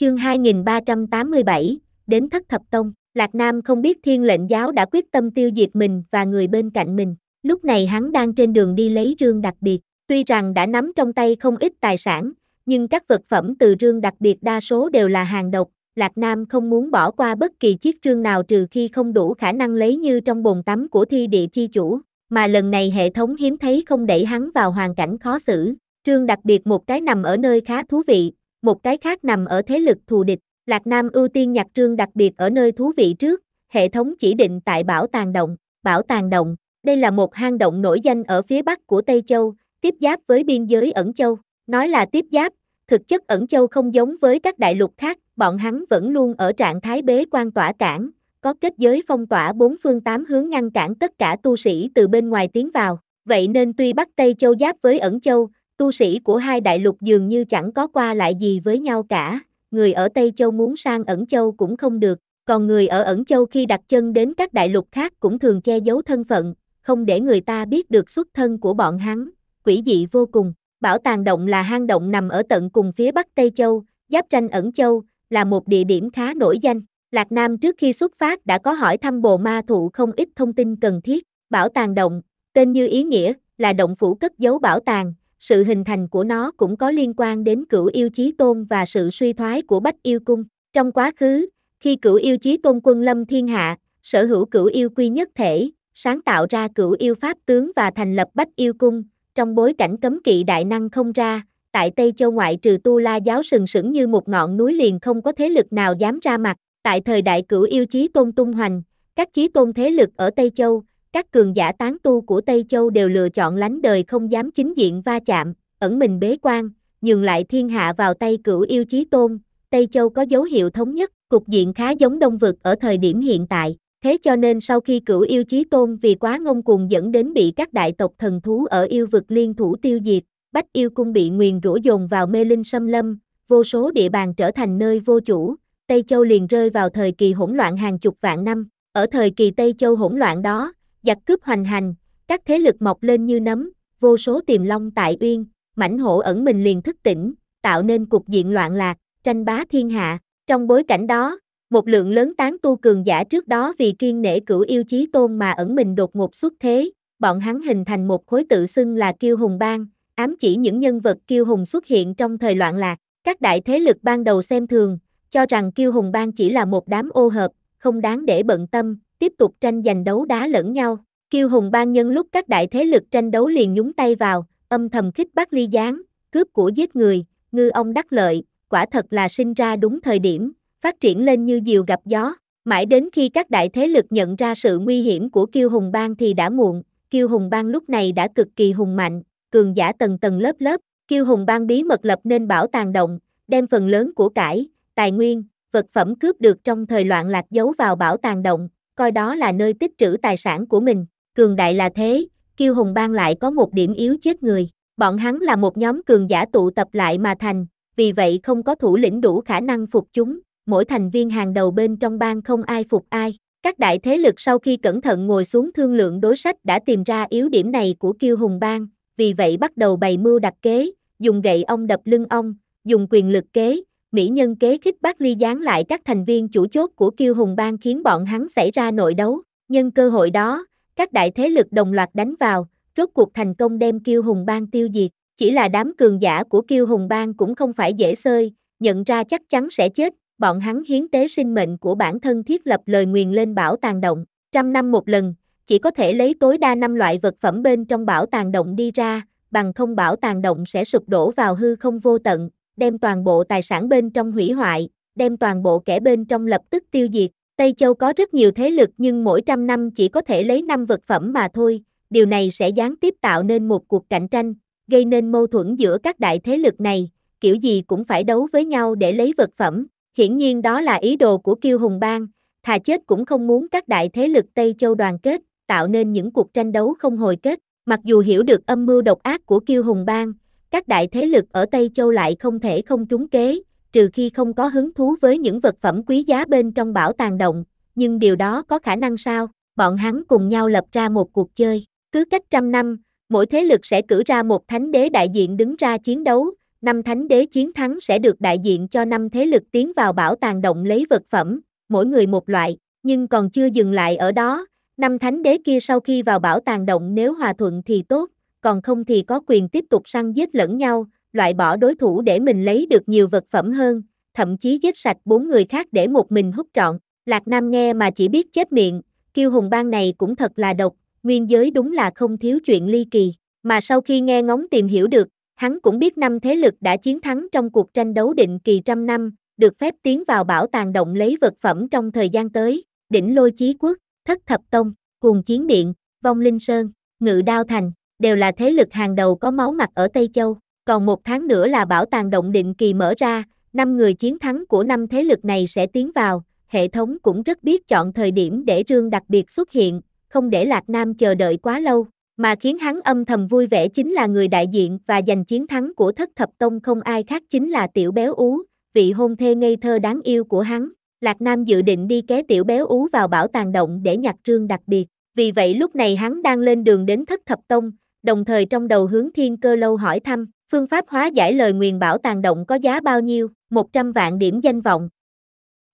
Chương 2387, đến thất thập tông, Lạc Nam không biết thiên lệnh giáo đã quyết tâm tiêu diệt mình và người bên cạnh mình. Lúc này hắn đang trên đường đi lấy rương đặc biệt, tuy rằng đã nắm trong tay không ít tài sản, nhưng các vật phẩm từ rương đặc biệt đa số đều là hàng độc. Lạc Nam không muốn bỏ qua bất kỳ chiếc rương nào trừ khi không đủ khả năng lấy như trong bồn tắm của thi địa chi chủ, mà lần này hệ thống hiếm thấy không đẩy hắn vào hoàn cảnh khó xử. Trương đặc biệt một cái nằm ở nơi khá thú vị, một cái khác nằm ở thế lực thù địch, Lạc Nam ưu tiên nhạc trương đặc biệt ở nơi thú vị trước, hệ thống chỉ định tại Bảo Tàng Động, Bảo Tàng Động, đây là một hang động nổi danh ở phía bắc của Tây Châu, tiếp giáp với biên giới Ẩn Châu, nói là tiếp giáp, thực chất Ẩn Châu không giống với các đại lục khác, bọn hắn vẫn luôn ở trạng thái bế quan tỏa cản, có kết giới phong tỏa bốn phương tám hướng ngăn cản tất cả tu sĩ từ bên ngoài tiến vào. Vậy nên tuy Bắc Tây Châu giáp với Ẩn Châu, Tu sĩ của hai đại lục dường như chẳng có qua lại gì với nhau cả, người ở Tây Châu muốn sang ẩn châu cũng không được, còn người ở ẩn châu khi đặt chân đến các đại lục khác cũng thường che giấu thân phận, không để người ta biết được xuất thân của bọn hắn, quỷ dị vô cùng. Bảo tàng động là hang động nằm ở tận cùng phía bắc Tây Châu, giáp tranh ẩn châu, là một địa điểm khá nổi danh. Lạc Nam trước khi xuất phát đã có hỏi thăm bồ ma thụ không ít thông tin cần thiết. Bảo tàng động, tên như ý nghĩa, là động phủ cất giấu bảo tàng, sự hình thành của nó cũng có liên quan đến cửu yêu chí tôn và sự suy thoái của bách yêu cung. Trong quá khứ, khi cửu yêu chí tôn quân lâm thiên hạ, sở hữu cửu yêu quy nhất thể, sáng tạo ra cửu yêu pháp tướng và thành lập bách yêu cung, trong bối cảnh cấm kỵ đại năng không ra, tại Tây Châu ngoại trừ Tu La giáo sừng sững như một ngọn núi liền không có thế lực nào dám ra mặt, tại thời đại cửu yêu chí tôn tung hoành, các chí tôn thế lực ở Tây Châu, các cường giả tán tu của Tây Châu đều lựa chọn lánh đời không dám chính diện va chạm, ẩn mình bế quan, nhường lại thiên hạ vào tay cửu yêu chí tôn. Tây Châu có dấu hiệu thống nhất, cục diện khá giống đông vực ở thời điểm hiện tại. Thế cho nên sau khi cửu yêu chí tôn vì quá ngông cuồng dẫn đến bị các đại tộc thần thú ở yêu vực liên thủ tiêu diệt, bách yêu cung bị nguyền rủa dồn vào mê linh xâm lâm, vô số địa bàn trở thành nơi vô chủ, Tây Châu liền rơi vào thời kỳ hỗn loạn hàng chục vạn năm. Ở thời kỳ Tây Châu hỗn loạn đó, giặc cướp hoành hành, các thế lực mọc lên như nấm, vô số tiềm long tại uyên, mảnh hổ ẩn mình liền thức tỉnh, tạo nên cục diện loạn lạc, tranh bá thiên hạ. Trong bối cảnh đó, một lượng lớn tán tu cường giả trước đó vì kiên nể cửu yêu chí tôn mà ẩn mình đột ngột xuất thế, bọn hắn hình thành một khối tự xưng là kiêu hùng bang, ám chỉ những nhân vật kiêu hùng xuất hiện trong thời loạn lạc. Các đại thế lực ban đầu xem thường, cho rằng kiêu hùng bang chỉ là một đám ô hợp, không đáng để bận tâm, tiếp tục tranh giành đấu đá lẫn nhau. Kiêu hùng bang nhân lúc các đại thế lực tranh đấu liền nhúng tay vào, âm thầm khích bác ly gián, cướp của giết người, ngư ông đắc lợi, quả thật là sinh ra đúng thời điểm, phát triển lên như diều gặp gió. Mãi đến khi các đại thế lực nhận ra sự nguy hiểm của kiêu hùng bang thì đã muộn, kiêu hùng bang lúc này đã cực kỳ hùng mạnh, cường giả tầng tầng lớp lớp, kiêu hùng bang bí mật lập nên bảo tàng động, đem phần lớn của cải, tài nguyên, vật phẩm cướp được trong thời loạn lạc giấu vào bảo tàng động, coi đó là nơi tích trữ tài sản của mình, cường đại là thế, kiêu hùng bang lại có một điểm yếu chết người, bọn hắn là một nhóm cường giả tụ tập lại mà thành, vì vậy không có thủ lĩnh đủ khả năng phục chúng, mỗi thành viên hàng đầu bên trong bang không ai phục ai. Các đại thế lực sau khi cẩn thận ngồi xuống thương lượng đối sách đã tìm ra yếu điểm này của kiêu hùng bang, vì vậy bắt đầu bày mưu đặt kế, dùng gậy ông đập lưng ông, dùng quyền lực kế, mỹ nhân kế khích bác ly gián lại các thành viên chủ chốt của kiêu hùng bang khiến bọn hắn xảy ra nội đấu, nhân cơ hội đó, các đại thế lực đồng loạt đánh vào, rốt cuộc thành công đem kiêu hùng bang tiêu diệt, chỉ là đám cường giả của kiêu hùng bang cũng không phải dễ sơi, nhận ra chắc chắn sẽ chết, bọn hắn hiến tế sinh mệnh của bản thân thiết lập lời nguyền lên bảo tàng động, trăm năm một lần, chỉ có thể lấy tối đa năm loại vật phẩm bên trong bảo tàng động đi ra, bằng không bảo tàng động sẽ sụp đổ vào hư không vô tận, đem toàn bộ tài sản bên trong hủy hoại, đem toàn bộ kẻ bên trong lập tức tiêu diệt. Tây Châu có rất nhiều thế lực nhưng mỗi trăm năm chỉ có thể lấy năm vật phẩm mà thôi, điều này sẽ gián tiếp tạo nên một cuộc cạnh tranh, gây nên mâu thuẫn giữa các đại thế lực này, kiểu gì cũng phải đấu với nhau để lấy vật phẩm. Hiển nhiên đó là ý đồ của Kiêu Hùng Bang, thà chết cũng không muốn các đại thế lực Tây Châu đoàn kết, tạo nên những cuộc tranh đấu không hồi kết. Mặc dù hiểu được âm mưu độc ác của Kiêu Hùng Bang, các đại thế lực ở Tây Châu lại không thể không trúng kế, trừ khi không có hứng thú với những vật phẩm quý giá bên trong bảo tàng động, nhưng điều đó có khả năng sao? Bọn hắn cùng nhau lập ra một cuộc chơi, cứ cách trăm năm, mỗi thế lực sẽ cử ra một thánh đế đại diện đứng ra chiến đấu, năm thánh đế chiến thắng sẽ được đại diện cho năm thế lực tiến vào bảo tàng động lấy vật phẩm, mỗi người một loại, nhưng còn chưa dừng lại ở đó, năm thánh đế kia sau khi vào bảo tàng động nếu hòa thuận thì tốt, còn không thì có quyền tiếp tục săn giết lẫn nhau, loại bỏ đối thủ để mình lấy được nhiều vật phẩm hơn, thậm chí giết sạch bốn người khác để một mình hút trọn. Lạc Nam nghe mà chỉ biết chết miệng, kiêu hùng bang này cũng thật là độc, nguyên giới đúng là không thiếu chuyện ly kỳ. Mà sau khi nghe ngóng tìm hiểu được, hắn cũng biết năm thế lực đã chiến thắng trong cuộc tranh đấu định kỳ trăm năm, được phép tiến vào bảo tàng động lấy vật phẩm trong thời gian tới, đỉnh lôi chí quốc, thất thập tông, cùng chiến điện, vong linh sơn, ngự đao thành đều là thế lực hàng đầu có máu mặt ở Tây Châu. Còn một tháng nữa là bảo tàng động định kỳ mở ra, năm người chiến thắng của năm thế lực này sẽ tiến vào, hệ thống cũng rất biết chọn thời điểm để rương đặc biệt xuất hiện, không để Lạc Nam chờ đợi quá lâu, mà khiến hắn âm thầm vui vẻ chính là người đại diện và giành chiến thắng của thất thập tông không ai khác chính là tiểu béo ú, vị hôn thê ngây thơ đáng yêu của hắn. Lạc Nam dự định đi ké tiểu béo ú vào bảo tàng động để nhặt rương đặc biệt, vì vậy lúc này hắn đang lên đường đến thất thập tông, đồng thời trong đầu hướng thiên cơ lâu hỏi thăm, phương pháp hóa giải lời nguyền bảo tàng động có giá bao nhiêu, 100 vạn điểm danh vọng.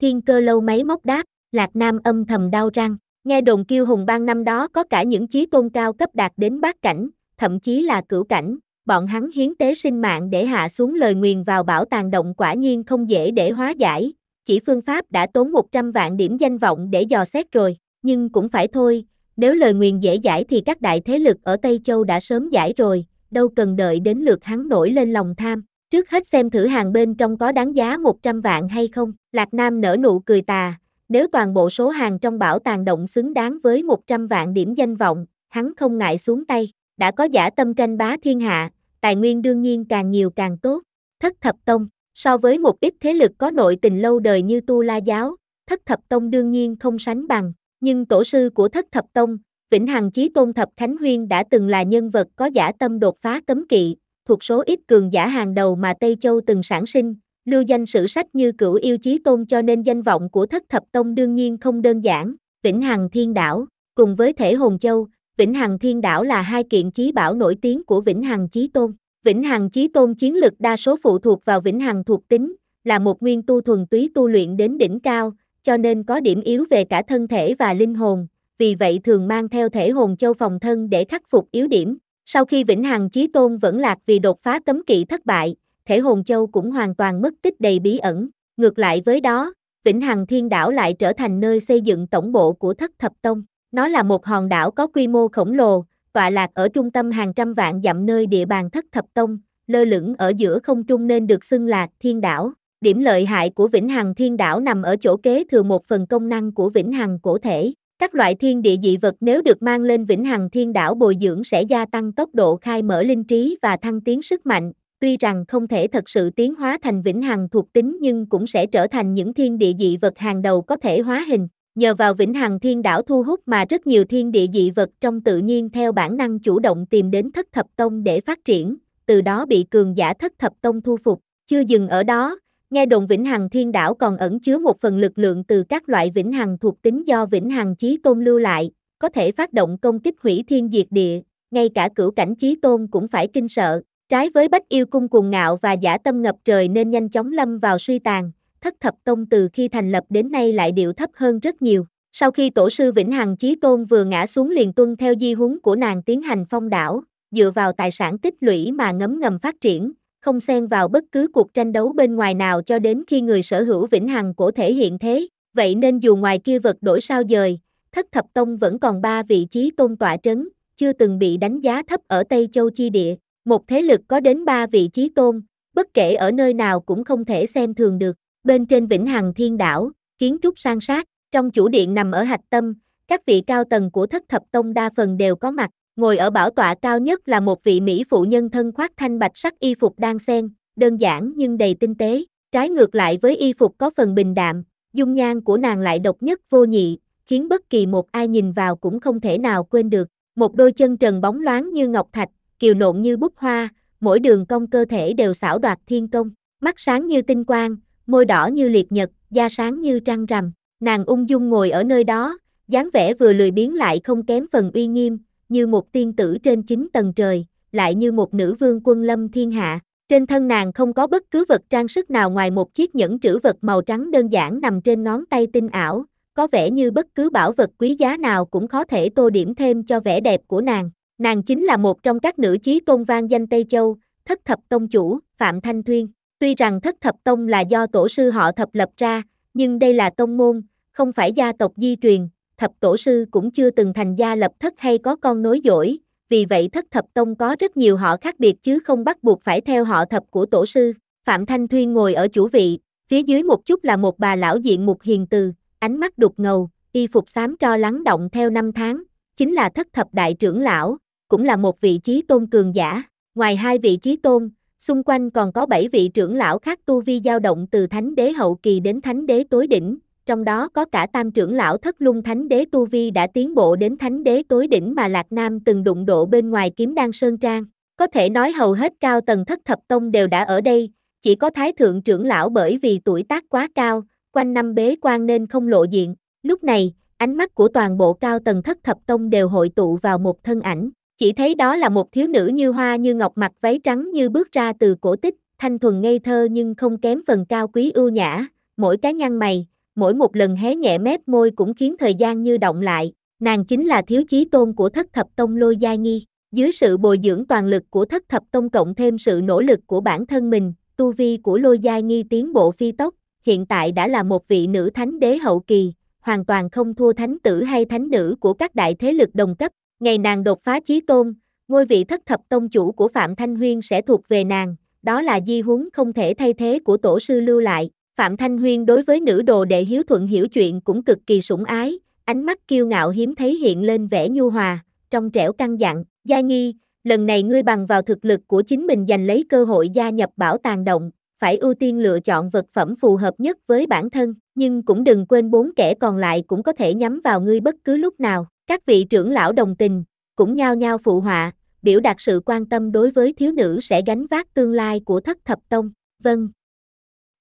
Thiên cơ lâu máy móc đáp, Lạc Nam âm thầm đau răng, nghe đồn kiêu hùng bang năm đó có cả những chí tôn cao cấp đạt đến bát cảnh, thậm chí là cửu cảnh, bọn hắn hiến tế sinh mạng để hạ xuống lời nguyền vào bảo tàng động quả nhiên không dễ để hóa giải, chỉ phương pháp đã tốn 100 vạn điểm danh vọng để dò xét rồi, nhưng cũng phải thôi, nếu lời nguyện dễ giải thì các đại thế lực ở Tây Châu đã sớm giải rồi, đâu cần đợi đến lượt hắn nổi lên lòng tham. Trước hết xem thử hàng bên trong có đáng giá 100 vạn hay không. Lạc Nam nở nụ cười tà, nếu toàn bộ số hàng trong bảo tàng động xứng đáng với 100 vạn điểm danh vọng, hắn không ngại xuống tay. Đã có giả tâm tranh bá thiên hạ, tài nguyên đương nhiên càng nhiều càng tốt. Thất Thập Tông, so với một ít thế lực có nội tình lâu đời như Tu La Giáo, Thất Thập Tông đương nhiên không sánh bằng, nhưng tổ sư của Thất Thập Tông, Vĩnh Hằng Chí Tôn Thập Khánh Huyên đã từng là nhân vật có giả tâm đột phá cấm kỵ, thuộc số ít cường giả hàng đầu mà Tây Châu từng sản sinh, lưu danh sử sách như cửu yêu chí tôn cho nên danh vọng của Thất Thập Tông đương nhiên không đơn giản, Vĩnh Hằng Thiên Đảo, cùng với Thể Hồn Châu, Vĩnh Hằng Thiên Đảo là hai kiện chí bảo nổi tiếng của Vĩnh Hằng Chí Tôn. Vĩnh Hằng Chí Tôn chiến lực đa số phụ thuộc vào Vĩnh Hằng thuộc tính, là một nguyên tu thuần túy tu luyện đến đỉnh cao, cho nên có điểm yếu về cả thân thể và linh hồn, vì vậy thường mang theo thể hồn châu phòng thân để khắc phục yếu điểm. Sau khi Vĩnh Hằng Chí Tôn vẫn lạc vì đột phá cấm kỵ thất bại, thể hồn châu cũng hoàn toàn mất tích đầy bí ẩn. Ngược lại với đó, Vĩnh Hằng Thiên Đảo lại trở thành nơi xây dựng tổng bộ của Thất Thập Tông. Nó là một hòn đảo có quy mô khổng lồ, tọa lạc ở trung tâm hàng trăm vạn dặm nơi địa bàn Thất Thập Tông, lơ lửng ở giữa không trung nên được xưng là Thiên Đảo. Điểm lợi hại của Vĩnh Hằng Thiên Đảo nằm ở chỗ kế thừa một phần công năng của Vĩnh Hằng Cổ Thể. Các loại thiên địa dị vật nếu được mang lên Vĩnh Hằng Thiên Đảo bồi dưỡng sẽ gia tăng tốc độ khai mở linh trí và thăng tiến sức mạnh, tuy rằng không thể thật sự tiến hóa thành Vĩnh Hằng thuộc tính nhưng cũng sẽ trở thành những thiên địa dị vật hàng đầu có thể hóa hình. Nhờ vào Vĩnh Hằng Thiên Đảo thu hút mà rất nhiều thiên địa dị vật trong tự nhiên theo bản năng chủ động tìm đến Thất Thập Tông để phát triển, từ đó bị cường giả Thất Thập Tông thu phục. Chưa dừng ở đó, Nghe đồn Vĩnh Hằng Thiên Đảo còn ẩn chứa một phần lực lượng từ các loại Vĩnh Hằng thuộc tính do Vĩnh Hằng Chí Tôn lưu lại, có thể phát động công kích hủy thiên diệt địa, ngay cả cửu cảnh Chí Tôn cũng phải kinh sợ. Trái với Bách Yêu Cung cuồng ngạo và giả tâm ngập trời nên nhanh chóng lâm vào suy tàn, thất thập tông từ khi thành lập đến nay lại điệu thấp hơn rất nhiều. Sau khi tổ sư Vĩnh Hằng Chí Tôn vừa ngã xuống liền tuân theo di huấn của nàng tiến hành phong đảo, dựa vào tài sản tích lũy mà ngấm ngầm phát triển, không xen vào bất cứ cuộc tranh đấu bên ngoài nào cho đến khi người sở hữu vĩnh hằng của thể hiện thế, vậy nên dù ngoài kia vật đổi sao dời, thất thập tông vẫn còn ba vị trí tôn tọa trấn, chưa từng bị đánh giá thấp ở Tây Châu chi địa, một thế lực có đến ba vị trí tôn, bất kể ở nơi nào cũng không thể xem thường được, bên trên vĩnh hằng thiên đảo, kiến trúc sang sát, trong chủ điện nằm ở hạch tâm, các vị cao tầng của thất thập tông đa phần đều có mặt, ngồi ở bảo tọa cao nhất là một vị mỹ phụ nhân thân khoác thanh bạch sắc y phục đan sen, đơn giản nhưng đầy tinh tế, trái ngược lại với y phục có phần bình đạm, dung nhan của nàng lại độc nhất vô nhị, khiến bất kỳ một ai nhìn vào cũng không thể nào quên được. Một đôi chân trần bóng loáng như ngọc thạch, kiều nộn như bút hoa, mỗi đường cong cơ thể đều xảo đoạt thiên công, mắt sáng như tinh quang, môi đỏ như liệt nhật, da sáng như trăng rằm. Nàng ung dung ngồi ở nơi đó, dáng vẻ vừa lười biếng lại không kém phần uy nghiêm, như một tiên tử trên chín tầng trời, lại như một nữ vương quân lâm thiên hạ. Trên thân nàng không có bất cứ vật trang sức nào ngoài một chiếc nhẫn trữ vật màu trắng đơn giản nằm trên ngón tay tinh ảo, có vẻ như bất cứ bảo vật quý giá nào cũng có thể tô điểm thêm cho vẻ đẹp của nàng. Nàng chính là một trong các nữ chí tôn vang danh Tây Châu, thất thập tông chủ, Phạm Thanh Thuyên. Tuy rằng thất thập tông là do tổ sư họ thập lập ra, nhưng đây là tông môn, không phải gia tộc di truyền, thập tổ sư cũng chưa từng thành gia lập thất hay có con nối dỗi, vì vậy thất thập tông có rất nhiều họ khác biệt chứ không bắt buộc phải theo họ thập của tổ sư. Phạm Thanh Thuyên ngồi ở chủ vị, phía dưới một chút là một bà lão diện mục hiền từ, ánh mắt đục ngầu, y phục xám cho lắng động theo năm tháng, chính là thất thập đại trưởng lão, cũng là một vị trí tôn cường giả. Ngoài hai vị trí tôn, xung quanh còn có bảy vị trưởng lão khác tu vi dao động từ thánh đế hậu kỳ đến thánh đế tối đỉnh, trong đó có cả tam trưởng lão thất lung thánh đế Tu Vi đã tiến bộ đến thánh đế tối đỉnh mà Lạc Nam từng đụng độ bên ngoài kiếm đan sơn trang. Có thể nói hầu hết cao tầng thất thập tông đều đã ở đây, chỉ có thái thượng trưởng lão bởi vì tuổi tác quá cao, quanh năm bế quan nên không lộ diện. Lúc này, ánh mắt của toàn bộ cao tầng thất thập tông đều hội tụ vào một thân ảnh. Chỉ thấy đó là một thiếu nữ như hoa như ngọc mặc váy trắng như bước ra từ cổ tích, thanh thuần ngây thơ nhưng không kém phần cao quý ưu nhã, mỗi cái nhăn mày, mỗi một lần hé nhẹ mép môi cũng khiến thời gian như động lại, nàng chính là thiếu chí tôn của thất thập tông lôi giai nghi. Dưới sự bồi dưỡng toàn lực của thất thập tông cộng thêm sự nỗ lực của bản thân mình, tu vi của lôi giai nghi tiến bộ phi tốc, hiện tại đã là một vị nữ thánh đế hậu kỳ, hoàn toàn không thua thánh tử hay thánh nữ của các đại thế lực đồng cấp. Ngày nàng đột phá chí tôn, ngôi vị thất thập tông chủ của Phạm Thanh Huyên sẽ thuộc về nàng, đó là di huấn không thể thay thế của tổ sư lưu lại, Phạm Thanh Huyên đối với nữ đồ đệ hiếu thuận hiểu chuyện cũng cực kỳ sủng ái, ánh mắt kiêu ngạo hiếm thấy hiện lên vẻ nhu hòa, trong trẻo căng dặn, gia nghi, lần này ngươi bằng vào thực lực của chính mình giành lấy cơ hội gia nhập bảo tàng động, phải ưu tiên lựa chọn vật phẩm phù hợp nhất với bản thân, nhưng cũng đừng quên bốn kẻ còn lại cũng có thể nhắm vào ngươi bất cứ lúc nào. Các vị trưởng lão đồng tình, cũng nhao nhao phụ họa, biểu đạt sự quan tâm đối với thiếu nữ sẽ gánh vác tương lai của thất thập tông. Vâng,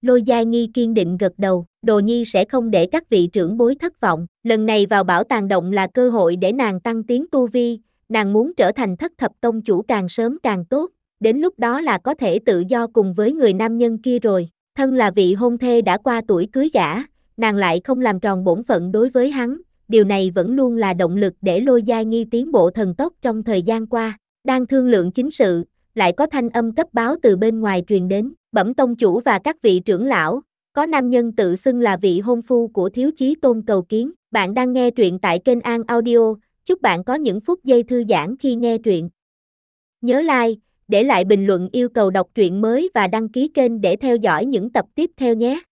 Lôi Giai Nghi kiên định gật đầu, Đồ Nhi sẽ không để các vị trưởng bối thất vọng, lần này vào bảo tàng động là cơ hội để nàng tăng tiến tu vi, nàng muốn trở thành thất thập tông chủ càng sớm càng tốt, đến lúc đó là có thể tự do cùng với người nam nhân kia rồi, thân là vị hôn thê đã qua tuổi cưới gả, nàng lại không làm tròn bổn phận đối với hắn, điều này vẫn luôn là động lực để Lôi Giai Nghi tiến bộ thần tốc trong thời gian qua, đang thương lượng chính sự, lại có thanh âm cấp báo từ bên ngoài truyền đến bẩm tông chủ và các vị trưởng lão, có nam nhân tự xưng là vị hôn phu của thiếu chí tôn cầu kiến. Bạn đang nghe truyện tại kênh An Audio, chúc bạn có những phút giây thư giãn khi nghe truyện. Nhớ like, để lại bình luận yêu cầu đọc truyện mới và đăng ký kênh để theo dõi những tập tiếp theo nhé.